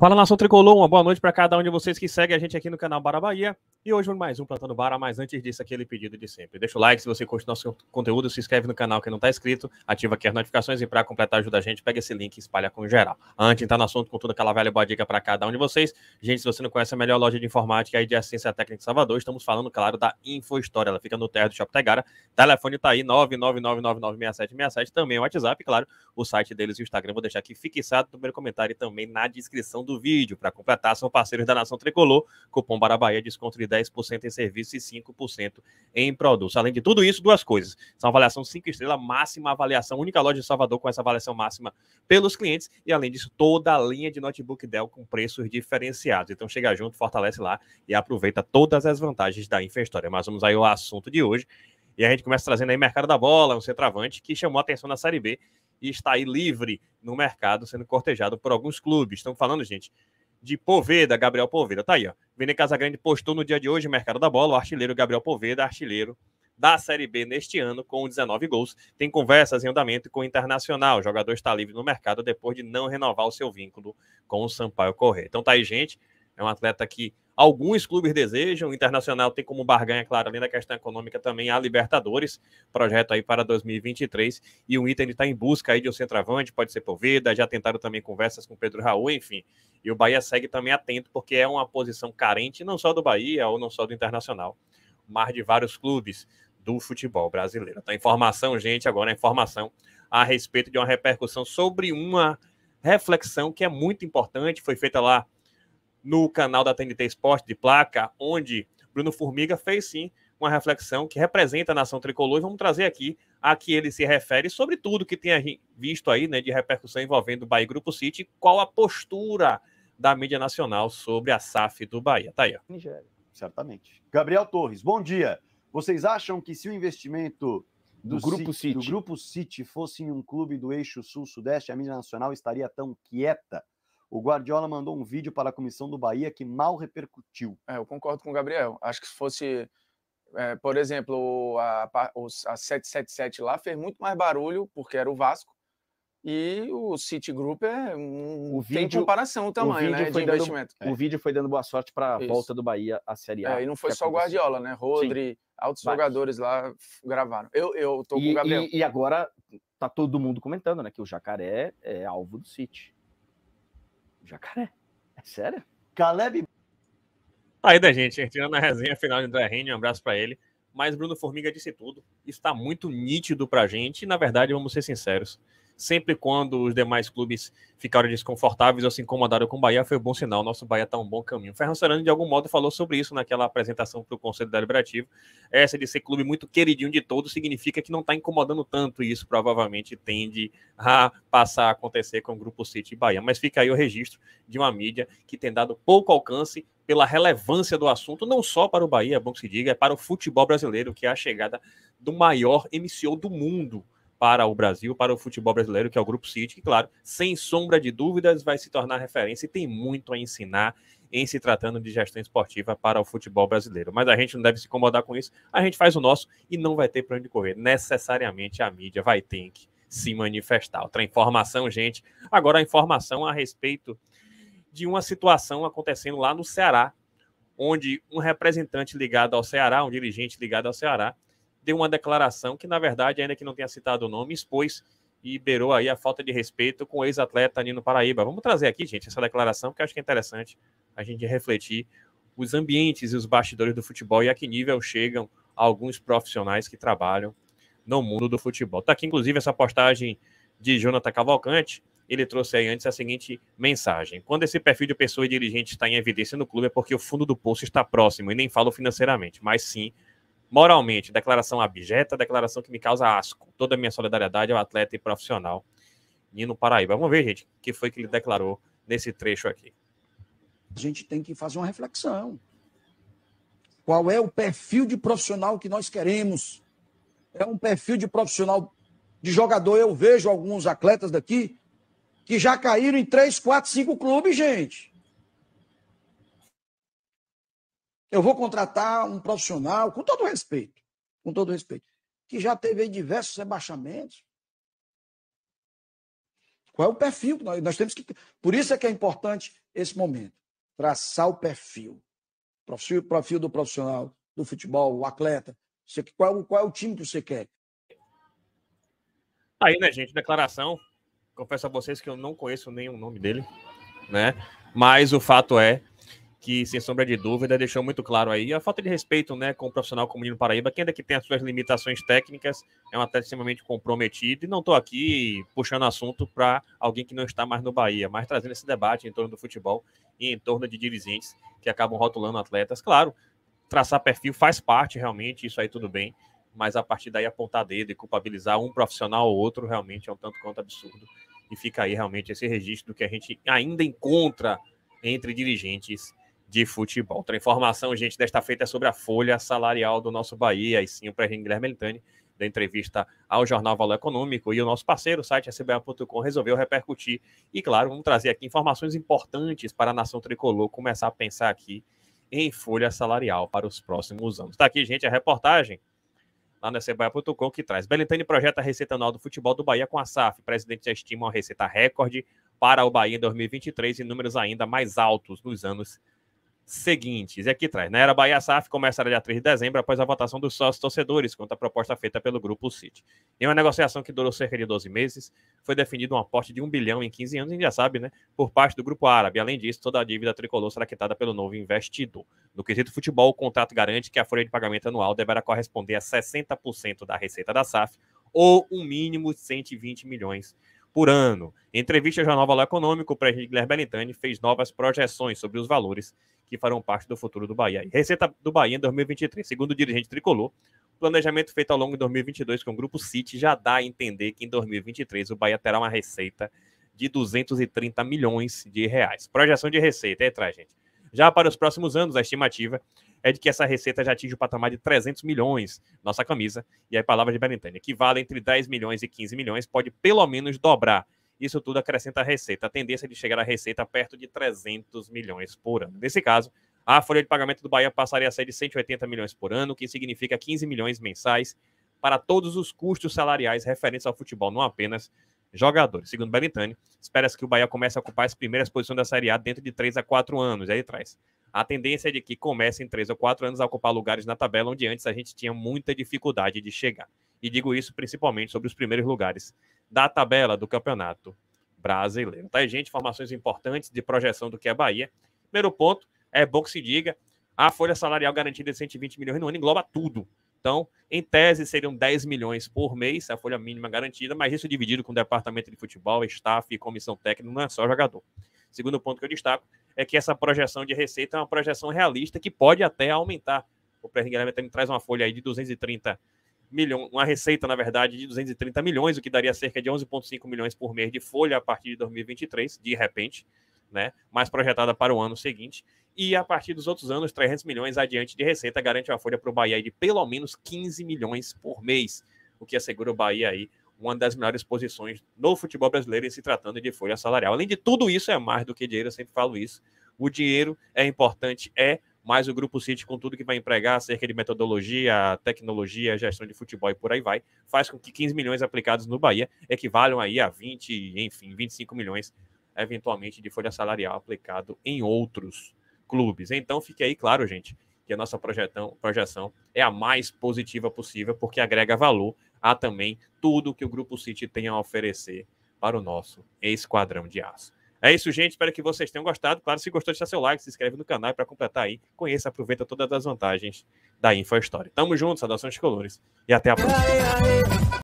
Fala Nação Tricolor, uma boa noite para cada um de vocês que segue a gente aqui no canal Bara Bahia. E hoje mais um Plantando Bara, mas antes disso, aquele pedido de sempre. Deixa o like se você curte nosso conteúdo, se inscreve no canal que não está inscrito, ativa aqui as notificações e para completar ajuda a gente, pega esse link e espalha com geral. Antes de entrar no assunto, com toda aquela velha boa dica para cada um de vocês, gente, se você não conhece a melhor loja de informática e de assistência técnica de Salvador, estamos falando, claro, da InfoHistória. Ela fica no terra do Shopping Tegara. Telefone tá aí, 999996767, também o WhatsApp, claro, o site deles e o Instagram. Vou deixar aqui fixado no primeiro comentário e também na descrição do do vídeo. Para completar, são parceiros da Nação Tricolor. Cupom Bahia desconto de 10% em serviço e 5% em produtos. Além de tudo isso, duas coisas. São avaliação 5 estrelas, máxima avaliação. Única loja de Salvador com essa avaliação máxima pelos clientes. E além disso, toda a linha de notebook Dell com preços diferenciados. Então chega junto, fortalece lá e aproveita todas as vantagens da infestória Mas vamos aí ao assunto de hoje. E a gente começa trazendo aí mercado da bola, um centroavante que chamou a atenção na Série B e está aí livre no mercado, sendo cortejado por alguns clubes. Estamos falando, gente, de Poveda, Gabriel Poveda. Tá aí, ó. Vene Casagrande postou no dia de hoje, Mercado da Bola, o artilheiro Gabriel Poveda, artilheiro da Série B neste ano, com 19 gols. Tem conversas em andamento com o Internacional. O jogador está livre no mercado depois de não renovar o seu vínculo com o Sampaio Correia. Então tá aí, gente. É um atleta que Alguns clubes desejam, o Internacional tem como barganha, claro, além da questão econômica também, a Libertadores, projeto aí para 2023, e o Inter está em busca aí de um centroavante, pode ser por vida, já tentaram também conversas com Pedro Raul, enfim, e o Bahia segue também atento, porque é uma posição carente, não só do Bahia ou não só do Internacional, mas de vários clubes do futebol brasileiro. Então, informação, gente, agora é informação a respeito de uma repercussão sobre uma reflexão que é muito importante, foi feita lá no canal da TNT Esporte de Placa, onde Bruno Formiga fez sim uma reflexão que representa a nação tricolor e vamos trazer aqui a que ele se refere, sobre tudo que tenha visto aí, né, de repercussão envolvendo o Bahia e Grupo City, qual a postura da mídia nacional sobre a SAF do Bahia. Tá aí. Ó. Nigéria, certamente. Gabriel Torres, bom dia. Vocês acham que se o investimento do, do grupo City, City. do Grupo City fosse em um clube do eixo sul-sudeste, a mídia nacional estaria tão quieta? O Guardiola mandou um vídeo para a comissão do Bahia que mal repercutiu. É, eu concordo com o Gabriel. Acho que se fosse, é, por exemplo, a, a 777 lá fez muito mais barulho porque era o Vasco. E o Citigroup é um, o vídeo, tem comparação o tamanho o né, de dando, investimento. O é. vídeo foi dando boa sorte para a volta do Bahia à Série A. É, e não foi só o Guardiola, né? Rodri, Sim. altos Vai. jogadores lá gravaram. Eu, eu tô e, com o Gabriel. E, e, agora tá todo mundo comentando, né? Que o Jacaré é alvo do City. Jacaré. É sério? Caleb. aí da né, gente, tirando a resenha final de André Rene, um abraço para ele. Mas Bruno Formiga disse tudo. Está muito nítido pra gente. E, na verdade, vamos ser sinceros. Sempre quando os demais clubes ficaram desconfortáveis ou se incomodaram com o Bahia, foi um bom sinal. Nosso Bahia está um bom caminho. Ferran Sorano, de algum modo, falou sobre isso naquela apresentação para o Conselho Deliberativo. Essa de ser clube muito queridinho de todos significa que não está incomodando tanto. E isso provavelmente tende a passar a acontecer com o Grupo City e Bahia. Mas fica aí o registro de uma mídia que tem dado pouco alcance pela relevância do assunto, não só para o Bahia, é bom que se diga, é para o futebol brasileiro, que é a chegada do maior MCO do mundo para o Brasil, para o futebol brasileiro, que é o Grupo City, que, claro, sem sombra de dúvidas, vai se tornar referência e tem muito a ensinar em se tratando de gestão esportiva para o futebol brasileiro. Mas a gente não deve se incomodar com isso, a gente faz o nosso e não vai ter para onde correr. Necessariamente a mídia vai ter que se manifestar. Outra informação, gente. Agora a informação a respeito de uma situação acontecendo lá no Ceará, onde um representante ligado ao Ceará, um dirigente ligado ao Ceará, deu uma declaração que, na verdade, ainda que não tenha citado o nome, expôs e beirou aí a falta de respeito com o ex-atleta Nino Paraíba. Vamos trazer aqui, gente, essa declaração, que acho que é interessante a gente refletir os ambientes e os bastidores do futebol e a que nível chegam alguns profissionais que trabalham no mundo do futebol. Está aqui, inclusive, essa postagem de Jonathan Cavalcante. Ele trouxe aí antes a seguinte mensagem: Quando esse perfil de pessoa e dirigente está em evidência no clube, é porque o fundo do poço está próximo, e nem falo financeiramente, mas sim moralmente, declaração abjeta, declaração que me causa asco. Toda a minha solidariedade ao atleta e profissional Nino Paraíba. Vamos ver, gente, o que foi que ele declarou nesse trecho aqui. A gente tem que fazer uma reflexão. Qual é o perfil de profissional que nós queremos? É um perfil de profissional de jogador. Eu vejo alguns atletas daqui que já caíram em três, quatro, cinco clubes, gente. Eu vou contratar um profissional, com todo respeito, com todo respeito, que já teve diversos rebaixamentos. Qual é o perfil que nós, nós temos que. Por isso é que é importante esse momento traçar o perfil. Perfil, perfil do profissional, do futebol, o atleta. Você, qual, qual é o time que você quer? Tá aí, né, gente, declaração. Confesso a vocês que eu não conheço nenhum nome dele, né? Mas o fato é que, sem sombra de dúvida, deixou muito claro aí a falta de respeito né, com o profissional como o Nino Paraíba, que ainda que tem as suas limitações técnicas, é um atleta extremamente comprometido, e não estou aqui puxando assunto para alguém que não está mais no Bahia, mas trazendo esse debate em torno do futebol e em torno de dirigentes que acabam rotulando atletas. Claro, traçar perfil faz parte realmente, isso aí tudo bem, mas a partir daí apontar dedo e culpabilizar um profissional ou outro realmente é um tanto quanto absurdo. E fica aí realmente esse registro do que a gente ainda encontra entre dirigentes de futebol. Outra informação, gente, desta feita é sobre a folha salarial do nosso Bahia. E sim, o Prêmio Guilherme Melitani da entrevista ao Jornal Valor Econômico e o nosso parceiro, o site sba.com, resolveu repercutir. E, claro, vamos trazer aqui informações importantes para a nação tricolor começar a pensar aqui em folha salarial para os próximos anos. Está aqui, gente, a reportagem lá no sba.com que traz. Belintani projeta a receita anual do futebol do Bahia com a SAF. Presidente já estima uma receita recorde para o Bahia em 2023 e números ainda mais altos nos anos seguintes. E aqui traz, na né, era Bahia SAF começará dia 3 de dezembro após a votação dos sócios torcedores contra a proposta feita pelo grupo City. Em uma negociação que durou cerca de 12 meses, foi definido um aporte de 1 bilhão em 15 anos, a gente já sabe, né, por parte do grupo árabe. Além disso, toda a dívida tricolor será quitada pelo novo investidor. No quesito futebol, o contrato garante que a folha de pagamento anual deverá corresponder a 60% da receita da SAF ou um mínimo de 120 milhões por ano. Em entrevista ao Jornal Valor Econômico, o presidente Guilherme Bellintani fez novas projeções sobre os valores que farão parte do futuro do Bahia. Receita do Bahia em 2023. Segundo o dirigente tricolor, o planejamento feito ao longo de 2022 com o Grupo City já dá a entender que em 2023 o Bahia terá uma receita de 230 milhões de reais. Projeção de receita, é, traz, gente. Já para os próximos anos, a estimativa é de que essa receita já atinge o patamar de 300 milhões, nossa camisa, e aí palavra de Berentani, que vale entre 10 milhões e 15 milhões, pode pelo menos dobrar. Isso tudo acrescenta a receita, a tendência é de chegar à receita perto de 300 milhões por ano. Nesse caso, a folha de pagamento do Bahia passaria a ser de 180 milhões por ano, o que significa 15 milhões mensais para todos os custos salariais referentes ao futebol, não apenas jogadores. Segundo Belintani, espera-se que o Bahia comece a ocupar as primeiras posições da Série A dentro de 3 a 4 anos. e Aí traz. A tendência é de que comece em 3 ou 4 anos a ocupar lugares na tabela onde antes a gente tinha muita dificuldade de chegar. E digo isso principalmente sobre os primeiros lugares da tabela do Campeonato Brasileiro. Tá, aí, gente? Informações importantes de projeção do que é Bahia. Primeiro ponto, é bom que se diga, a folha salarial garantida de 120 milhões no ano engloba tudo. Então, em tese, seriam 10 milhões por mês, a folha mínima garantida, mas isso dividido com o departamento de futebol, staff e comissão técnica, não é só jogador. Segundo ponto que eu destaco é que essa projeção de receita é uma projeção realista que pode até aumentar. O presidente Guilherme também me traz uma folha aí de 230 milhões, uma receita, na verdade, de 230 milhões, o que daria cerca de 11,5 milhões por mês de folha a partir de 2023, de repente né, mas projetada para o ano seguinte. E a partir dos outros anos, 300 milhões adiante de receita garante uma folha para o Bahia de pelo menos 15 milhões por mês, o que assegura o Bahia aí uma das melhores posições no futebol brasileiro em se tratando de folha salarial. Além de tudo isso, é mais do que dinheiro, eu sempre falo isso. O dinheiro é importante, é, mas o Grupo City, com tudo que vai empregar acerca de metodologia, tecnologia, gestão de futebol e por aí vai, faz com que 15 milhões aplicados no Bahia equivalham aí a 20, enfim, 25 milhões eventualmente, de folha salarial aplicado em outros clubes. Então, fique aí claro, gente, que a nossa projetão, projeção é a mais positiva possível, porque agrega valor a também tudo que o Grupo City tem a oferecer para o nosso esquadrão de aço. É isso, gente. Espero que vocês tenham gostado. Claro, se gostou, deixa seu like, se inscreve no canal para completar aí. Conheça, aproveita todas as vantagens da InfoHistória. Tamo junto, saudações de colores e até a próxima.